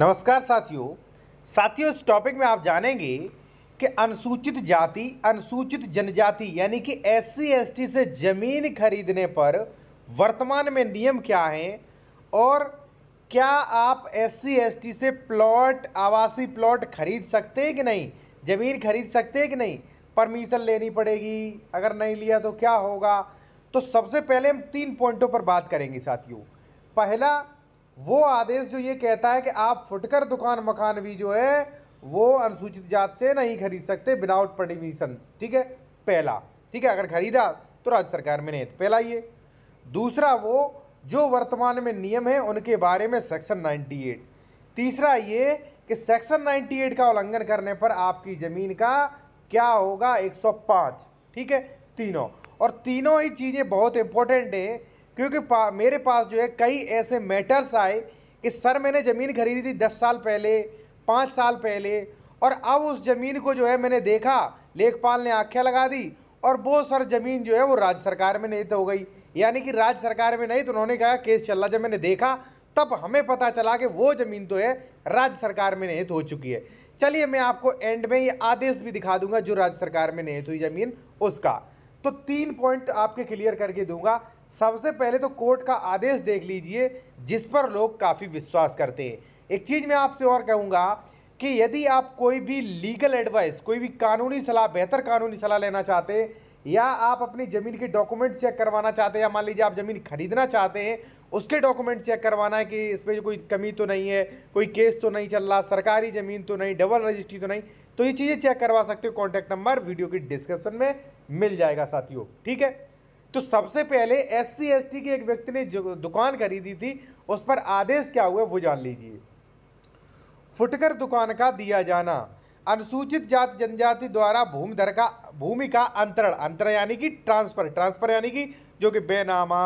नमस्कार साथियों साथियों इस टॉपिक में आप जानेंगे कि अनुसूचित जाति अनुसूचित जनजाति यानी कि एस सी से ज़मीन खरीदने पर वर्तमान में नियम क्या हैं और क्या आप एस सी से प्लॉट आवासीय प्लॉट खरीद सकते हैं कि नहीं ज़मीन खरीद सकते हैं कि नहीं परमिशन लेनी पड़ेगी अगर नहीं लिया तो क्या होगा तो सबसे पहले हम तीन पॉइंटों पर बात करेंगे साथियों पहला वो आदेश जो ये कहता है कि आप फुटकर दुकान मकान भी जो है वो अनुसूचित जात से नहीं खरीद सकते विदाउट परमिशन ठीक है पहला ठीक है अगर खरीदा तो राज्य सरकार में नहीं तो पहला ये दूसरा वो जो वर्तमान में नियम है उनके बारे में सेक्शन 98 तीसरा ये कि सेक्शन 98 का उल्लंघन करने पर आपकी ज़मीन का क्या होगा 105 ठीक है तीनों और तीनों ही चीज़ें बहुत इंपॉर्टेंट है क्योंकि पा, मेरे पास जो है कई ऐसे मैटर्स आए कि सर मैंने ज़मीन खरीदी थी दस साल पहले पाँच साल पहले और अब उस ज़मीन को जो है मैंने देखा लेखपाल ने आँखें लगा दी और वो सर ज़मीन जो है वो राज्य सरकार में नहीं तो हो गई यानी कि राज्य सरकार में नहीं तो उन्होंने कहा केस चल रहा जब मैंने देखा तब हमें पता चला कि वो ज़मीन तो है राज्य सरकार में निहित हो चुकी है चलिए मैं आपको एंड में ये आदेश भी दिखा दूंगा जो राज्य सरकार में निहित हुई ज़मीन उसका तो तीन पॉइंट आपके क्लियर करके दूंगा सबसे पहले तो कोर्ट का आदेश देख लीजिए जिस पर लोग काफ़ी विश्वास करते हैं एक चीज़ मैं आपसे और कहूँगा कि यदि आप कोई भी लीगल एडवाइस कोई भी कानूनी सलाह बेहतर कानूनी सलाह लेना चाहते हैं या आप अपनी ज़मीन के डॉक्यूमेंट चेक करवाना चाहते हैं या मान लीजिए आप ज़मीन खरीदना चाहते हैं उसके डॉक्यूमेंट चेक करवाना है कि इसमें कोई कमी तो नहीं है कोई केस तो नहीं चल रहा सरकारी ज़मीन तो नहीं डबल रजिस्ट्री तो नहीं तो ये चीज़ें चेक करवा सकते हो कॉन्टैक्ट नंबर वीडियो की डिस्क्रिप्शन में मिल जाएगा साथियों ठीक है तो सबसे पहले एस सी एस टी के एक व्यक्ति ने जो दुकान खरीदी थी उस पर आदेश क्या हुआ वो जान लीजिए फुटकर दुकान का दिया जाना अनुसूचित जाति जनजाति द्वारा भूमिधर का भूमि का अंतरण अंतर यानी कि ट्रांसफर ट्रांसफर यानी कि जो कि बेनामा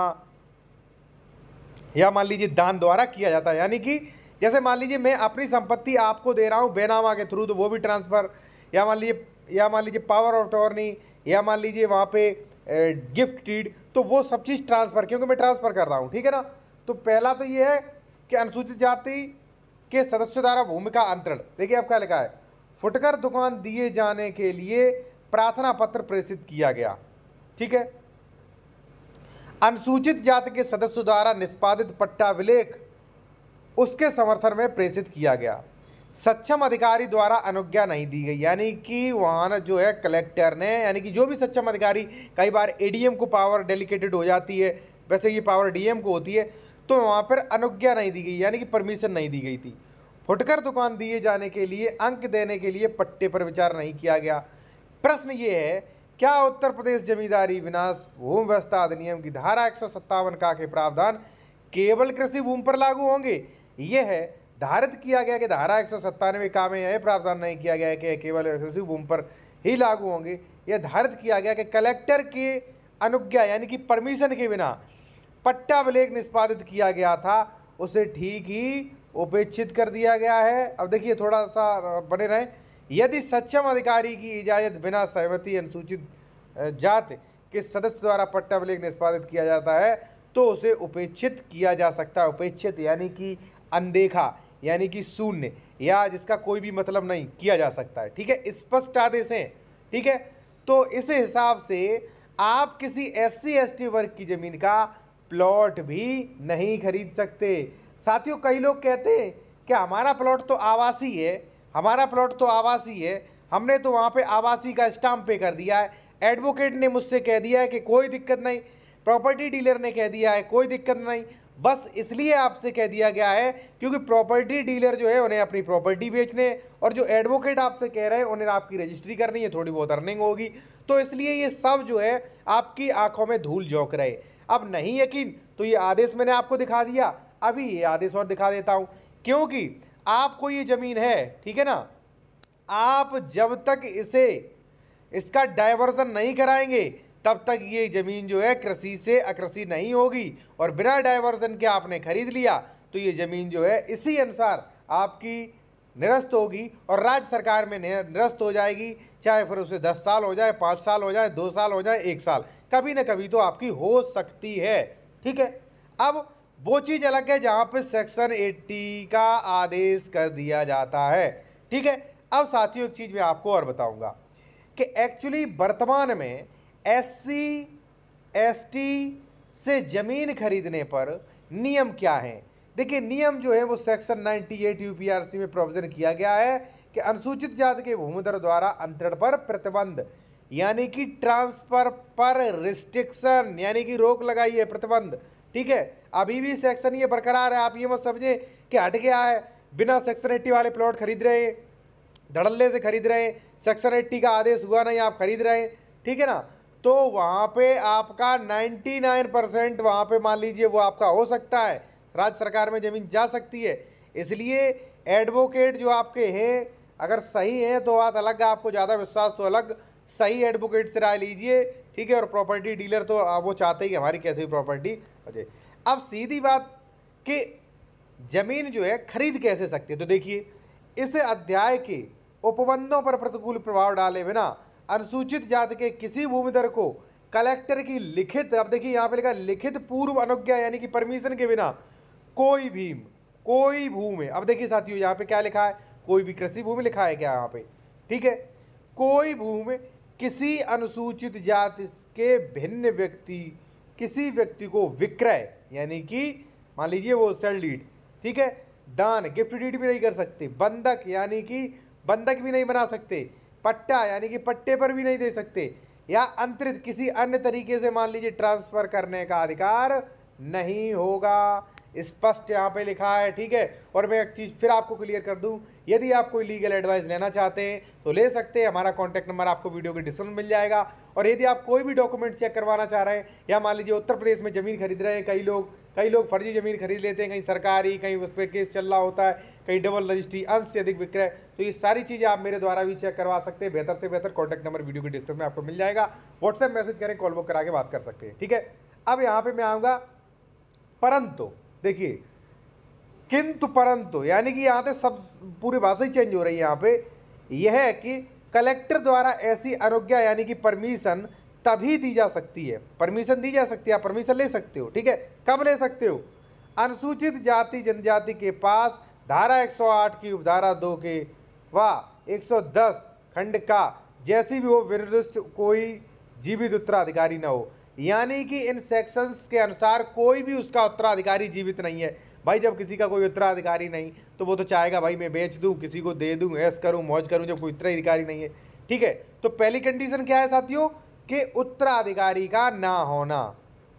या मान लीजिए दान द्वारा किया जाता है यानी कि जैसे मान लीजिए मैं अपनी संपत्ति आपको दे रहा हूँ बेनामा के थ्रू तो वो भी ट्रांसफ़र या मान लीजिए या मान लीजिए पावर ऑफ टॉर्नी या मान लीजिए वहाँ पे गिफ्ट डीड तो वो सब चीज़ ट्रांसफ़र क्योंकि मैं ट्रांसफ़र कर रहा हूँ ठीक है ना तो पहला तो ये है कि अनुसूचित जाति के सदस्य द्वारा भूमिका अंतरण देखिए अब क्या लिखा है फुटकर दुकान दिए जाने के लिए प्रार्थना पत्र प्रेषित किया गया ठीक है अनुसूचित जाति के सदस्य द्वारा निष्पादित पट्टा विलेख उसके समर्थन में प्रेषित किया गया सक्षम अधिकारी द्वारा अनुज्ञा नहीं दी गई यानी कि वहाँ जो है कलेक्टर ने यानी कि जो भी सक्षम अधिकारी कई बार एडीएम को पावर डेलीकेटेड हो जाती है वैसे ये पावर डीएम को होती है तो वहाँ पर अनुज्ञा नहीं दी गई यानी कि परमिशन नहीं दी गई थी फुटकर दुकान दिए जाने के लिए अंक देने के लिए पट्टे पर विचार नहीं किया गया प्रश्न ये है क्या उत्तर प्रदेश जमींदारी विनाश भूमि व्यवस्था अधिनियम की धारा एक का के प्रावधान केवल कृषि भूमि पर लागू होंगे यह है धारित किया गया कि धारा एक सौ सत्तानवे का में यह प्रावधान नहीं किया गया कि केवल एक्सक्लूसिव भूमि पर ही लागू होंगे यह धारित किया गया कि कलेक्टर के अनुज्ञा यानी कि परमिशन के बिना पट्टा विलेख निष्पादित किया गया था उसे ठीक ही उपेक्षित कर दिया गया है अब देखिए थोड़ा सा बने रहें यदि सक्षम अधिकारी की इजाज़त बिना सहमति अनुसूचित जात के सदस्य द्वारा पट्टा विलेख निष्पादित किया जाता है तो उसे उपेक्षित किया जा सकता है उपेक्षित यानी कि अनदेखा यानी कि शून्य या जिसका कोई भी मतलब नहीं किया जा सकता है ठीक है स्पष्ट आदेश हैं ठीक है तो इस हिसाब से आप किसी एफ सी एस टी वर्ग की ज़मीन का प्लॉट भी नहीं खरीद सकते साथियों कई लोग कहते हैं कि हमारा प्लॉट तो आवासी है हमारा प्लॉट तो आवासी है हमने तो वहाँ पे आवासी का स्टाम्प पे कर दिया है एडवोकेट ने मुझसे कह दिया है कि कोई दिक्कत नहीं प्रॉपर्टी डीलर ने कह दिया है कोई दिक्कत नहीं बस इसलिए आपसे कह दिया गया है क्योंकि प्रॉपर्टी डीलर जो है उन्हें अपनी प्रॉपर्टी बेचने और जो एडवोकेट आपसे कह रहे हैं उन्हें आपकी रजिस्ट्री करनी है थोड़ी बहुत अर्निंग होगी तो इसलिए ये सब जो है आपकी आंखों में धूल झोंक रहे अब नहीं यकीन तो ये आदेश मैंने आपको दिखा दिया अभी ये आदेश और दिखा देता हूँ क्योंकि आपको ये ज़मीन है ठीक है ना आप जब तक इसे इसका डाइवर्सन नहीं कराएंगे तब तक ये ज़मीन जो है कृषि से अकृषि नहीं होगी और बिना डाइवर्जन के आपने खरीद लिया तो ये ज़मीन जो है इसी अनुसार आपकी निरस्त होगी और राज्य सरकार में निरस्त हो जाएगी चाहे फिर उसे दस साल हो जाए पाँच साल हो जाए दो साल हो जाए एक साल कभी ना कभी तो आपकी हो सकती है ठीक है अब वो चीज़ अलग है जहाँ पर सेक्शन एट्टी का आदेश कर दिया जाता है ठीक है अब साथियों एक चीज़ मैं आपको और बताऊंगा कि एक्चुअली वर्तमान में एससी एसटी से ज़मीन खरीदने पर नियम क्या है देखिए नियम जो है वो सेक्शन 98 यूपीआरसी में प्रोविज़न किया गया है कि अनुसूचित जाति के भूमिधर द्वारा अंतरण पर प्रतिबंध यानी कि ट्रांसफर पर रिस्ट्रिक्शन यानी कि रोक लगाई है प्रतिबंध ठीक है अभी भी सेक्शन ये बरकरार है आप ये मत समझें कि हट गया है बिना सेक्शन एट्टी वाले प्लॉट खरीद रहे हैं धड़ल्ले से खरीद रहे हैं सेक्शन एट्टी का आदेश हुआ नहीं आप खरीद रहे हैं ठीक है ना तो वहाँ पे आपका 99 परसेंट वहाँ पर मान लीजिए वो आपका हो सकता है राज्य सरकार में ज़मीन जा सकती है इसलिए एडवोकेट जो आपके हैं अगर सही हैं तो बात अलग आपको ज़्यादा विश्वास तो अलग सही एडवोकेट से राय लीजिए ठीक है और प्रॉपर्टी डीलर तो वो चाहते ही हमारी कैसी प्रॉपर्टी बचे अब सीधी बात कि जमीन जो है खरीद कैसे सकती है तो देखिए इस अध्याय के उपबंधों पर प्रतिकूल प्रभाव डाले बिना अनुसूचित जाति के किसी भूमिधर को कलेक्टर की लिखित अब देखिए यहाँ पे लिखा लिखित पूर्व अनुज्ञा यानी कि परमिशन के बिना कोई भी कोई भूमि अब देखिए साथियों यहाँ पे क्या लिखा है कोई भी कृषि भूमि लिखा है क्या यहाँ पे ठीक है कोई भूमि किसी अनुसूचित जाति के भिन्न व्यक्ति किसी व्यक्ति को विक्रय यानी कि मान लीजिए वो सेल डीड ठीक है दान गिफ्ट डीड भी नहीं कर सकते बंधक यानी कि बंधक भी नहीं बना सकते पट्टा यानी कि पट्टे पर भी नहीं दे सकते या अंतरित किसी अन्य तरीके से मान लीजिए ट्रांसफ़र करने का अधिकार नहीं होगा स्पष्ट यहाँ पे लिखा है ठीक है और मैं एक चीज़ फिर आपको क्लियर कर दूँ यदि आप कोई लीगल एडवाइस लेना चाहते हैं तो ले सकते हैं हमारा कॉन्टैक्ट नंबर आपको वीडियो के डिस्क्रिप्शन मिल जाएगा और यदि आप कोई भी डॉक्यूमेंट चेक करवाना चाह रहे हैं या मान लीजिए उत्तर प्रदेश में ज़मीन खरीद रहे हैं कई लोग कई लोग फर्जी ज़मीन खरीद लेते हैं कहीं सरकारी कहीं उस पर केस चल रहा होता है कहीं डबल रजिस्ट्री अंश से अधिक विक्रय तो ये सारी चीज़ें आप मेरे द्वारा भी चेक करवा सकते हैं बेहतर से बेहतर कॉन्टैक्ट नंबर वीडियो के डिस्क्रिप्शन में आपको मिल जाएगा व्हाट्सएप मैसेज करें कॉल बुक करा के बात कर सकते हैं ठीक है अब यहाँ पर मैं आऊँगा परंतु देखिए किंतु परंतु यानी कि यहाँ से सब पूरी भाषा ही चेंज हो रही है यहाँ पे यह है कि कलेक्टर द्वारा ऐसी अनुज्ञा यानी कि परमिशन तभी दी जा सकती है परमिशन दी जा सकती है आप परमिशन ले सकते हो ठीक है कब ले सकते हो अनुसूचित जाति जनजाति के पास धारा 108 की उपधारा दो के व 110 खंड का जैसी भी हो विरुद्ध कोई जीवित उत्तराधिकारी न हो यानी कि इन सेक्शंस के अनुसार कोई भी उसका उत्तराधिकारी जीवित नहीं है भाई जब किसी का कोई उत्तराधिकारी नहीं तो वो तो चाहेगा भाई मैं बेच दूँ किसी को दे दूँ ऐस करूँ मौज करूँ जब कोई उत्तराधिकारी नहीं है ठीक है तो पहली कंडीशन क्या है साथियों के उत्तराधिकारी का ना होना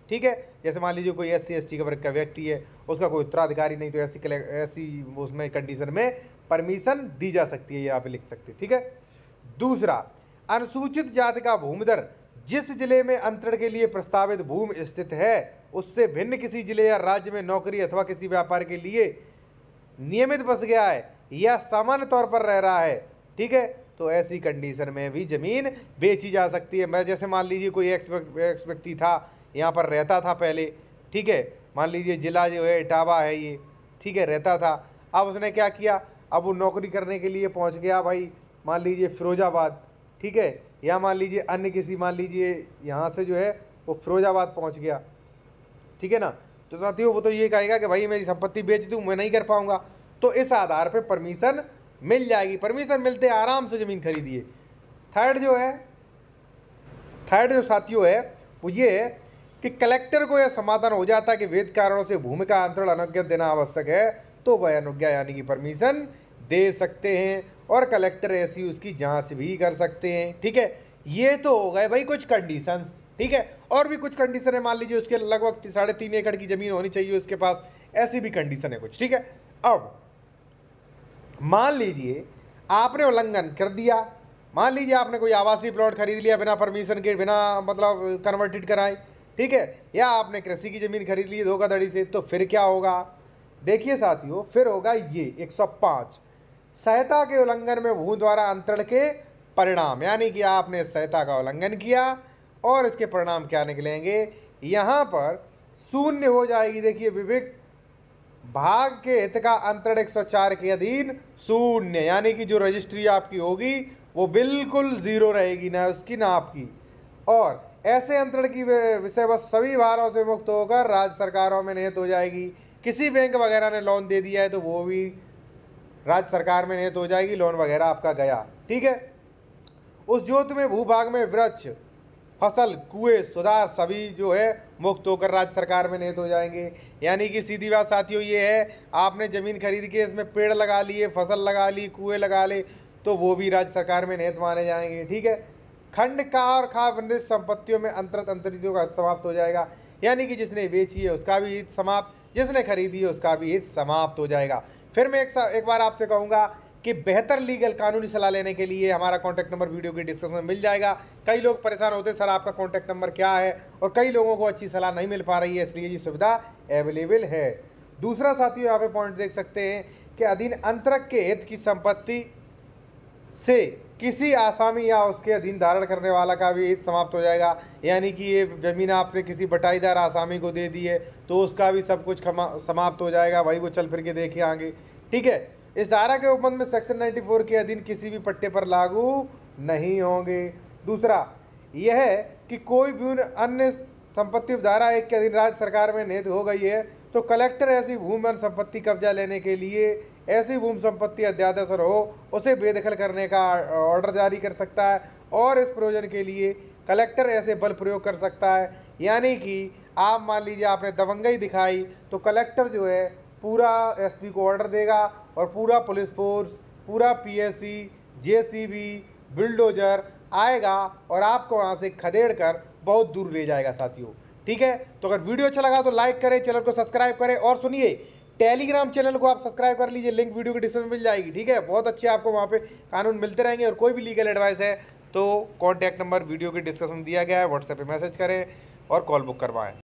ठीक है जैसे मान लीजिए कोई एस सी एस टी का वर्ग का व्यक्ति है उसका कोई उत्तराधिकारी नहीं तो ऐसी ऐसी उसमें कंडीशन में परमिशन दी जा सकती है ये आप लिख सकते हैं ठीक है दूसरा अनुसूचित जाति का भूमिदर जिस जिले में अंतरण के लिए प्रस्तावित भूमि स्थित है उससे भिन्न किसी जिले या राज्य में नौकरी अथवा किसी व्यापार के लिए नियमित बस गया है या सामान्य तौर पर रह रहा है ठीक है तो ऐसी कंडीशन में भी ज़मीन बेची जा सकती है मैं जैसे मान लीजिए कोई एक्स एक्स व्यक्ति था यहाँ पर रहता था पहले ठीक है मान लीजिए ज़िला जो है इटावा है ये ठीक है रहता था अब उसने क्या किया अब वो नौकरी करने के लिए पहुँच गया भाई मान लीजिए फिरोजाबाद ठीक है या मान लीजिए अन्य किसी मान लीजिए यहाँ से जो है वो फिरोजाबाद पहुँच गया ठीक है ना तो साथियों वो तो ये कहेगा कि भाई मेरी संपत्ति बेच दूँ मैं नहीं कर पाऊँगा तो इस आधार पर परमिशन मिल जाएगी परमिशन मिलते आराम से ज़मीन खरीदिए थर्ड जो है थर्ड जो साथियों है वो ये है कि कलेक्टर को यह समाधान हो जाता कि वेद कारणों से भूमि का अंतरण अनुज्ञा देना आवश्यक है तो वह अनुज्ञा यानी कि परमिशन दे सकते हैं और कलेक्टर ऐसी उसकी जांच भी कर सकते हैं ठीक है ये तो हो गए भाई कुछ कंडीशंस ठीक है और भी कुछ कंडीशन है मान लीजिए उसके लगभग साढ़े तीन एकड़ की ज़मीन होनी चाहिए उसके पास ऐसी भी कंडीशन है कुछ ठीक है अब मान लीजिए आपने उल्लंघन कर दिया मान लीजिए आपने कोई आवासीय प्लॉट खरीद लिया बिना परमिशन के बिना मतलब कन्वर्टेड कराए ठीक है या आपने कृषि की ज़मीन खरीद ली धोखाधड़ी से तो फिर क्या होगा देखिए साथियों फिर होगा ये 105 सहायता के उल्लंघन में भू द्वारा अंतरण के परिणाम यानी कि आपने सहायता का उल्लंघन किया और इसके परिणाम क्या निकलेंगे यहाँ पर शून्य हो जाएगी देखिए विवेक भाग के हित का अंतरण 104 के अधीन शून्य यानी कि जो रजिस्ट्री आपकी होगी वो बिल्कुल ज़ीरो रहेगी ना उसकी ना आपकी और ऐसे अंतरण की विषय वस्तु सभी भारों से मुक्त होकर राज्य सरकारों में निहित हो जाएगी किसी बैंक वगैरह ने लोन दे दिया है तो वो भी राज्य सरकार में निहित हो जाएगी लोन वगैरह आपका गया ठीक है उस ज्योत में भूभाग में वृक्ष फसल कुएं सुधार सभी जो है मुक्त होकर राज्य सरकार में निहित हो जाएंगे यानी कि सीधी बात साथियों ये है आपने ज़मीन खरीद के इसमें पेड़ लगा लिए फसल लगा ली कुएँ लगा ले तो वो भी राज्य सरकार में निहित माने जाएंगे ठीक है खंड का और खा वृंदित संपत्तियों में अंतरत अंतरितों का समाप्त हो जाएगा यानी कि जिसने बेची है उसका भी हित समाप्त जिसने खरीदी है उसका भी हित समाप्त हो जाएगा फिर मैं एक, एक बार आपसे कहूँगा कि बेहतर लीगल कानूनी सलाह लेने के लिए हमारा कॉन्टैक्ट नंबर वीडियो के डिस्क्रिप्शन में मिल जाएगा कई लोग परेशान होते हैं सर आपका कॉन्टैक्ट नंबर क्या है और कई लोगों को अच्छी सलाह नहीं मिल पा रही है इसलिए ये सुविधा अवेलेबल है दूसरा साथियों यहाँ पे पॉइंट देख सकते हैं कि अधीन अंतरक के हित की संपत्ति से किसी आसामी या उसके अधीन धारण करने वाला का भी हित समाप्त हो जाएगा यानी कि ये ज़मीन आपने किसी बटाईदार आसामी को दे दी है तो उसका भी सब कुछ समाप्त हो जाएगा वही वो चल फिर के देखे आगे ठीक है इस धारा के उपबंध में सेक्शन 94 के अधीन किसी भी पट्टे पर लागू नहीं होंगे दूसरा यह है कि कोई भी अन्य संपत्ति धारा एक के अधीन राज्य सरकार में निहित हो गई है तो कलेक्टर ऐसी भूमि संपत्ति कब्जा लेने के लिए ऐसी भूमि संपत्ति अध्यादेश हो उसे बेदखल करने का ऑर्डर जारी कर सकता है और इस प्रयोजन के लिए कलेक्टर ऐसे बल प्रयोग कर सकता है यानी कि आप मान लीजिए आपने दबंगई दिखाई तो कलेक्टर जो है पूरा एसपी को ऑर्डर देगा और पूरा पुलिस फोर्स पूरा पीएससी जेसीबी बिल्डोजर आएगा और आपको वहाँ से खदेड़ कर बहुत दूर ले जाएगा साथियों ठीक है तो अगर वीडियो अच्छा लगा तो लाइक करें चैनल को सब्सक्राइब करें और सुनिए टेलीग्राम चैनल को आप सब्सक्राइब कर लीजिए लिंक वीडियो के डिस्क्रिप्शन में मिल जाएगी ठीक है बहुत अच्छे आपको वहाँ पे कानून मिलते रहेंगे और कोई भी लीगल एडवाइस है तो कॉन्टैक्ट नंबर वीडियो के डिस्क्रिप्शन में दिया गया है व्हाट्सएप पर मैसेज करें और कॉल बुक करवाएँ